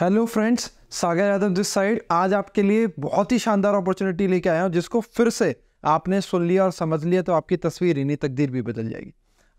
hello friends Sagar Yadav this side आज आपके लिए बहुत ही शानदार अपॉर्चुनिटी लेके आया हूँ जिसको फिर से आपने सुन लिया और समझ लिया तो आपकी तस्वीर इन्हीं तकदीर भी बदल जाएगी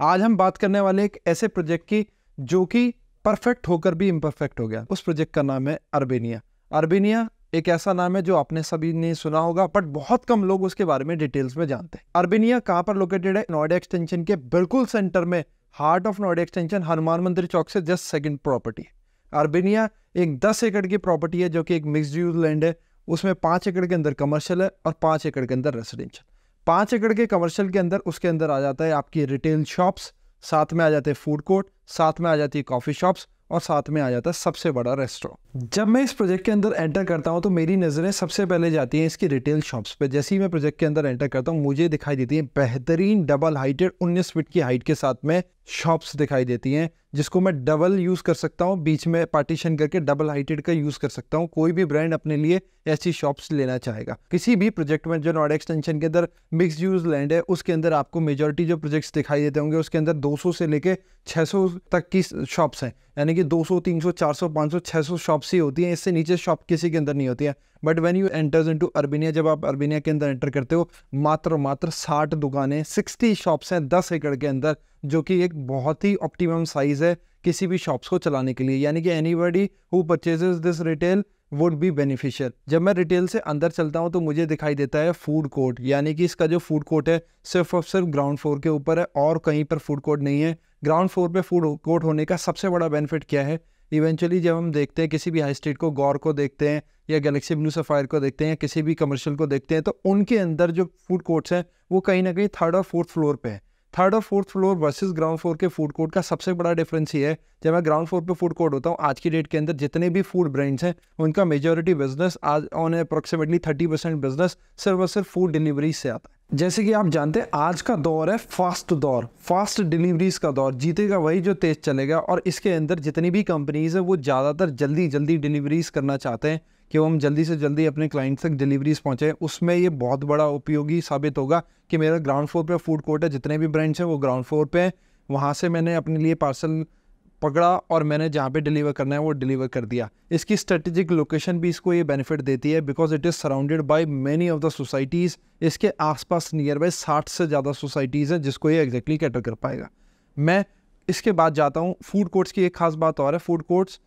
आज हम बात करने वाले एक ऐसे प्रोजेक्ट की जो कि परफेक्ट होकर भी इम्परफेक्ट हो गया उस प्रोजेक्ट का नाम है अर्बेनिया अर्बेनिया एक ऐसा नाम है जो आपने सभी ने सुना होगा बट बहुत कम लोग उसके बारे में डिटेल्स में जानते हैं अर्बेनिया कहाँ पर लोकेटेड है नोएडा एक्सटेंशन के बिल्कुल सेंटर में heart of Noida extension Hanuman मंदिर चौक से जस्ट सेकंड प्रॉपर्टी अर्बेनिया एक दस एकड़ की प्रॉपर्टी है जो कि एक मिक्स यूज लैंड है उसमें पाँच एकड़ के अंदर कमर्शियल है और पाँच एकड़ के अंदर रेसिडेंशियल पाँच एकड़ के कमर्शियल के अंदर उसके अंदर आ जाता है आपकी रिटेल शॉप्स साथ में आ जाते हैं फूड कोर्ट साथ में आ जाती है कॉफ़ी शॉप्स और साथ में आ जाता है सबसे बड़ा रेस्टोरेंट जब मैं इस प्रोजेक्ट के अंदर एंटर करता हूँ तो मेरी नज़रें सबसे पहले जाती हैं इसकी रिटेल शॉप्स पे जैसे ही मैं प्रोजेक्ट के अंदर एंटर करता हूँ मुझे दिखाई देती है बेहतरीन डबल हाइटेड 19 फीट की हाइट के साथ में शॉप्स दिखाई देती हैं जिसको मैं डबल यूज़ कर सकता हूँ बीच में पार्टीशन करके डबल हाइटेड का यूज़ कर सकता हूँ कोई भी ब्रांड अपने लिए ऐसी शॉप्स लेना चाहेगा किसी भी प्रोजेक्ट में जो नॉड एक्सटेंशन के अंदर मिक्स यूज लैंड है उसके अंदर आपको मेजोरिटी जो प्रोजेक्ट्स दिखाई देते होंगे उसके अंदर 200 से लेके 600 तक की शॉप्स हैं यानी कि 200, 300, 400, 500, 600 शॉप्स ही होती हैं इससे नीचे शॉप किसी के अंदर नहीं होती है but when you enters to Urbania जब आप अर्बिनिया के अंदर एंटर करते हो मात्र मात्र साठ दुकानें सिक्सटी शॉप्स हैं दस एकड़ के अंदर जो कि एक बहुत ही ऑप्टिमम साइज़ है किसी भी शॉप्स को चलाने के लिए यानी कि anybody who purchases this retail would be beneficial जब मैं रिटेल से अंदर चलता हूँ तो मुझे दिखाई देता है फूड कोर्ट यानी कि इसका जो फूड कोर्ट है सिर्फ और सिर्फ ग्राउंड फ्लोर के ऊपर है और कहीं पर फूड कोर्ट नहीं है ग्राउंड फ्लोर पे फूड कोर्ट होने का सबसे बड़ा बेनिफिट क्या है इवेंचुअली जब हम देखते हैं किसी भी हाई स्ट्रीट को गौर को देखते हैं या गैलेक्सी ब्लू सफ़ायर को देखते हैं या किसी भी कमर्शियल को देखते हैं तो उनके अंदर जो फूड कोर्ट्स हैं वो कहीं ना कहीं थर्ड और फोर्थ फ्लोर पे है थर्ड और fourth floor versus ground floor के फूड कोर्ट का सबसे बड़ा डिफरेंस ये है जब मैं ग्राउंड फ्लोर पे फूड कोर्ट होता हूँ आज की डेट के अंदर जितने भी फूड ब्रांड्स हैं उनका मेजोरिटी बिजनेस आज on approximately thirty percent business सिर्फ और सिर्फ फूड डिलीवरी से आता है जैसे कि आप जानते हैं आज का दौर है फास्ट दौर फास्ट डिलीवरीज का दौर जीतेगा वही जो तेज़ चलेगा और इसके अंदर जितनी भी कंपनीज है वो ज़्यादातर जल्दी जल्दी डिलीवरीज करना चाहते हैं कि हम जल्दी से जल्दी अपने क्लाइंट तक डिलीवरीज पहुँचें उसमें ये बहुत बड़ा उपयोगी साबित होगा कि मेरा ग्राउंड फ्लोर पर फूड कोर्ट है जितने भी ब्रांड्स हैं वो ग्राउंड फ्लोर पर है वहाँ से मैंने अपने लिए पार्सल पकड़ा और मैंने जहाँ पे डिलीवर करना है वो डिलीवर कर दिया इसकी स्ट्रेटेजिक लोकेशन भी इसको ये बेनिफिट देती है because it is surrounded by many of the societies इसके आसपास नियर बाई साठ से ज़्यादा सोसाइटीज़ हैं जिसको ये एग्जैक्टली कैटर कर पाएगा मैं इसके बाद जाता हूँ फूड कोर्ट्स की एक खास बात और है फूड कोर्ट्स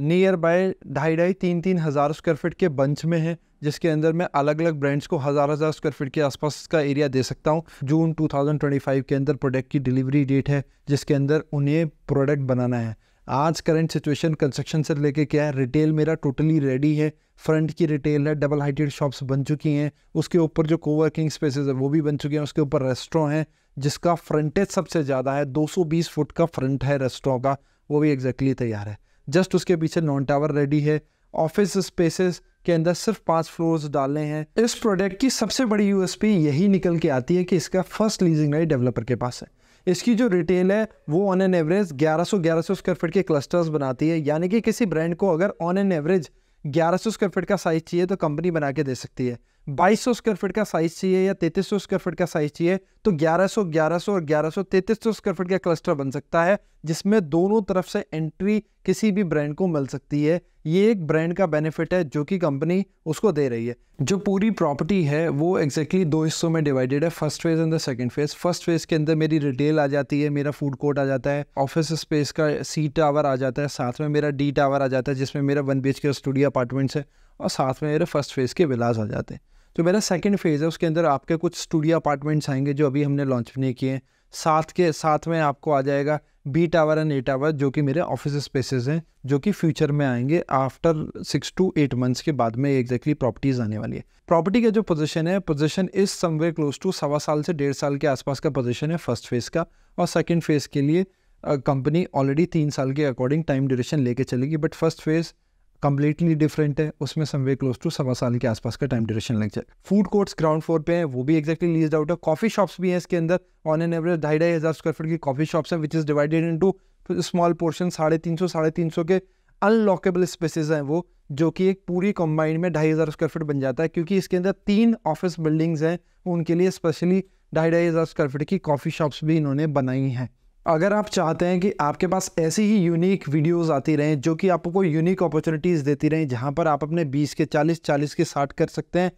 नियर बाय ढाई ढाई तीन तीन हज़ार स्क्वायर फीट के बंच में है जिसके अंदर मैं अलग अलग ब्रांड्स को हज़ार हज़ार स्क्वायर फीट के आसपास का एरिया दे सकता हूँ जून 2025 के अंदर प्रोडक्ट की डिलीवरी डेट है जिसके अंदर उन्हें प्रोडक्ट बनाना है आज करंट सिचुएशन कंस्ट्रक्शन से लेके क्या है रिटेल मेरा टोटली रेडी है फ्रंट की रिटेल है डबल हाइटेड शॉप्स बन चुकी हैं उसके ऊपर जो कोवर्किंग स्पेसेस है वो भी बन चुके हैं उसके ऊपर रेस्टोरेंट है जिसका फ्रंटेज सबसे ज़्यादा है 220 फुट का फ्रंट है रेस्ट्रॉ का वो भी एग्जैक्टली exactly तैयार है जस्ट उसके पीछे नॉन टावर रेडी है ऑफिस स्पेसेस के अंदर सिर्फ पांच फ्लोर्स डालने हैं इस प्रोडक्ट की सबसे बड़ी यूएसपी यही निकल के आती है कि इसका फर्स्ट लीजिंग राइट डेवलपर के पास है इसकी जो रिटेल है वो on an average 1100 1100 square feet के क्लस्टर्स बनाती है यानी कि किसी ब्रांड को अगर on an average 1100 square feet का साइज चाहिए तो कंपनी बना के दे सकती है सौ स्क्वायर फीट का साइज चाहिए या सौ स्क्वायर फीट का साइज चाहिए तो 1100 1100 और 1100 सौ स्क्वायर फीट का क्लस्टर बन सकता है जिसमें दोनों तरफ से एंट्री किसी भी ब्रांड को मिल सकती है ये एक ब्रांड का बेनिफिट है जो कि कंपनी उसको दे रही है जो पूरी प्रॉपर्टी है वो एग्जैक्टली exactly दो हिस्सों में डिवाइडेड है first phase and the second phase first phase के अंदर मेरी रिटेल आ जाती है मेरा फूड कोर्ट आ जाता है ऑफिस स्पेस का सी टावर आ जाता है साथ में मेरा डी टावर आ जाता है जिसमें मेरा one B H K studio apartments है और साथ में मेरे फर्स्ट फेज के विलास आ जाते हैं तो मेरा सेकेंड फेज़ है उसके अंदर आपके कुछ स्टूडियो अपार्टमेंट्स आएंगे जो अभी हमने लॉन्च नहीं किए हैं साथ के साथ में आपको आ जाएगा B tower and A tower जो कि मेरे ऑफिस स्पेसेस हैं जो कि फ्यूचर में आएंगे after six to eight months के बाद में एग्जैक्टली प्रॉपर्टीज आने वाली है प्रॉपर्टी का जो पोजीशन है position is somewhere close to सवा साल से डेढ़ साल के आसपास का पोजीशन है फर्स्ट फेज़ का और सेकेंड फेज़ के लिए कंपनी ऑलरेडी तीन साल के अकॉर्डिंग टाइम ड्यूरेशन लेके चलेगी but first phase completely different है उसमें समवे क्लोज टू सवा साल के आसपास का टाइम ड्यूरेशन लग जाए फूड कोर्ट्स ग्राउंड फ्लोर पे हैं वो भी एक्जैक्टली लीज आउट है कॉफी शॉप्स भी हैं इसके अंदर ऑन एन एवरेज ढाई ढाई हज़ार स्क्वायर फीट की कॉफी शॉप्स हैं which is divided into small portion साढ़े तीन सौ साढ़े तीन सौ के अनलॉकेबल स्पेसिस हैं वो जो कि एक पूरी कंबाइंड में ढाई हज़ार स्क्वायर फीट बन जाता है क्योंकि इसके अंदर तीन ऑफिस बिल्डिंग्स हैं उनके लिए स्पेशली ढाई ढाई हज़ार स्क्वायर फीट की कॉफ़ी शॉप्स भी इन्होंने बनाई हैं अगर आप चाहते हैं कि आपके पास ऐसी ही यूनिक वीडियोस आती रहें जो कि आपको यूनिक अपॉर्चुनिटीज़ देती रहें जहां पर आप अपने 20 के 40 40 के 60 कर सकते हैं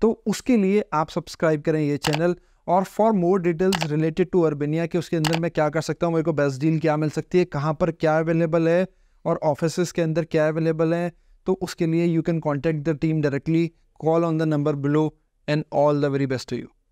तो उसके लिए आप सब्सक्राइब करें ये चैनल और for more details related to Urbania कि उसके अंदर मैं क्या कर सकता हूँ मेरे को बेस्ट डील क्या मिल सकती है कहाँ पर क्या अवेलेबल है और ऑफिस के अंदर क्या अवेलेबल है तो उसके लिए you can contact the team directly call on the number below and all the very best to you